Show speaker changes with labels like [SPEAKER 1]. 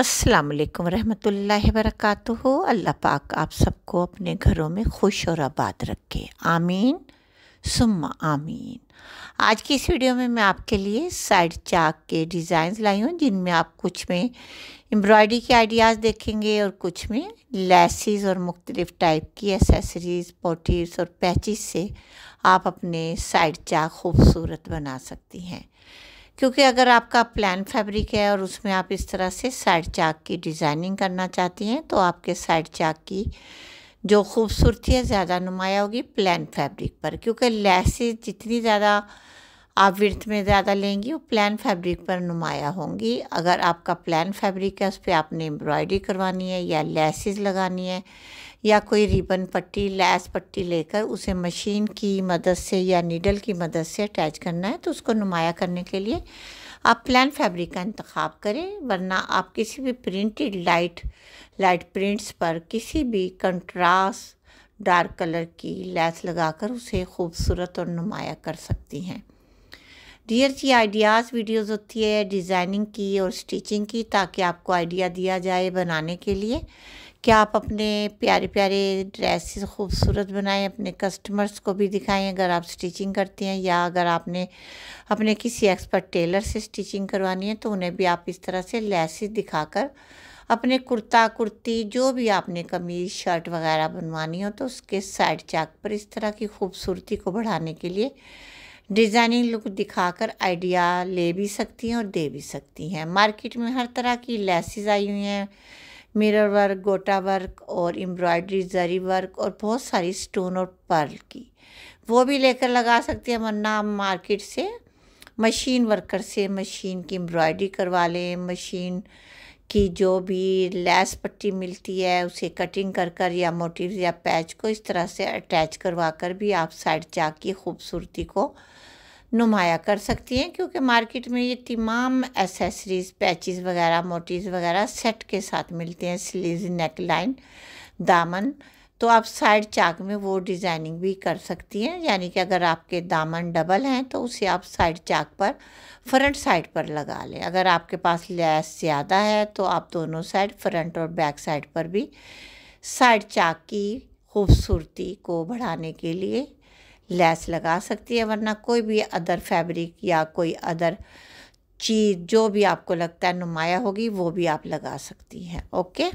[SPEAKER 1] अस्सलाम वालेकुम रहमतुल्लाहि वरकatuhu अल्लाह पाक आप सबको अपने घरों में खुश और आबाद रखे आमीन सुम्मा आमीन आज की इस वीडियो में मैं आपके लिए साइड चाक के डिज़ाइंस लाई हूँ जिनमें आप कुछ में एम्ब्रॉयडरी के आइडियाज़ देखेंगे और कुछ में लेसिस और मुख्तलिफ़ टाइप की एसेसरीज़ पोटीज और पैचिस से आप अपने साइड चाक खूबसूरत बना सकती हैं क्योंकि अगर आपका प्लान फैब्रिक है और उसमें आप इस तरह से साइड चाक की डिज़ाइनिंग करना चाहती हैं तो आपके साइड चाक की जो खूबसूरती है ज़्यादा नुमाया होगी प्लान फैब्रिक पर क्योंकि लैसेज जितनी ज़्यादा आप विर्थ में ज़्यादा लेंगी वो प्लान फैब्रिक पर नुमाया होंगी अगर आपका प्लान फैब्रिक है उस पर आपने एम्ब्रॉयडरी करवानी है या लेसिस लगानी है या कोई रिबन पट्टी लैस पट्टी लेकर उसे मशीन की मदद से या नीडल की मदद से अटैच करना है तो उसको नुमाया करने के लिए आप प्लान फैब्रिक का इंतखब करें वरना आप किसी भी प्रिंटेड लाइट लाइट प्रिंट्स पर किसी भी कंट्रास्ट डार्क कलर की लैस लगाकर उसे खूबसूरत और नुमाया कर सकती हैं डियर जी आइडियाज़ वीडियोस होती है डिज़ाइनिंग की और स्टिचिंग की ताकि आपको आइडिया दिया जाए बनाने के लिए क्या आप अपने प्यारे प्यारे ड्रेसेस खूबसूरत बनाएं अपने कस्टमर्स को भी दिखाएं अगर आप स्टिचिंग करती हैं या अगर आपने अपने किसी एक्सपर्ट टेलर से स्टिचिंग करवानी है तो उन्हें भी आप इस तरह से लेसिस दिखाकर अपने कुर्ता कुर्ती जो भी आपने कमीज शर्ट वगैरह बनवानी हो तो उसके साइड चाक पर इस तरह की खूबसूरती को बढ़ाने के लिए डिज़ाइनिंग लुक दिखाकर आइडिया ले भी सकती हैं और दे भी सकती हैं मार्केट में हर तरह की लेसेस आई हुई हैं मिरर वर्क गोटा वर्क और एम्ब्रॉयडरी जरी वर्क और बहुत सारी स्टोन और पर्ल की वो भी लेकर लगा सकते हैं वरना मार्केट से मशीन वर्कर से मशीन की एम्ब्रॉयडरी करवा लें मशीन की जो भी लैस पट्टी मिलती है उसे कटिंग कर कर या मोटिव या पैच को इस तरह से अटैच करवा कर भी आप साइड चाक की खूबसूरती को नुमाया कर सकती हैं क्योंकि मार्केट में ये तमाम एसेसरीज पैचेस वगैरह मोटीज़ वगैरह सेट के साथ मिलते हैं स्लीव नेक लाइन दामन तो आप साइड चाक में वो डिज़ाइनिंग भी कर सकती हैं यानी कि अगर आपके दामन डबल हैं तो उसे आप साइड चाक पर फ्रंट साइड पर लगा लें अगर आपके पास लैस ज़्यादा है तो आप दोनों साइड फ्रंट और बैक साइड पर भी साइड चाक की खूबसूरती को बढ़ाने के लिए लैस लगा सकती है वरना कोई भी अदर फैब्रिक या कोई अदर चीज़ जो भी आपको लगता है नुमाया होगी वो भी आप लगा सकती हैं ओके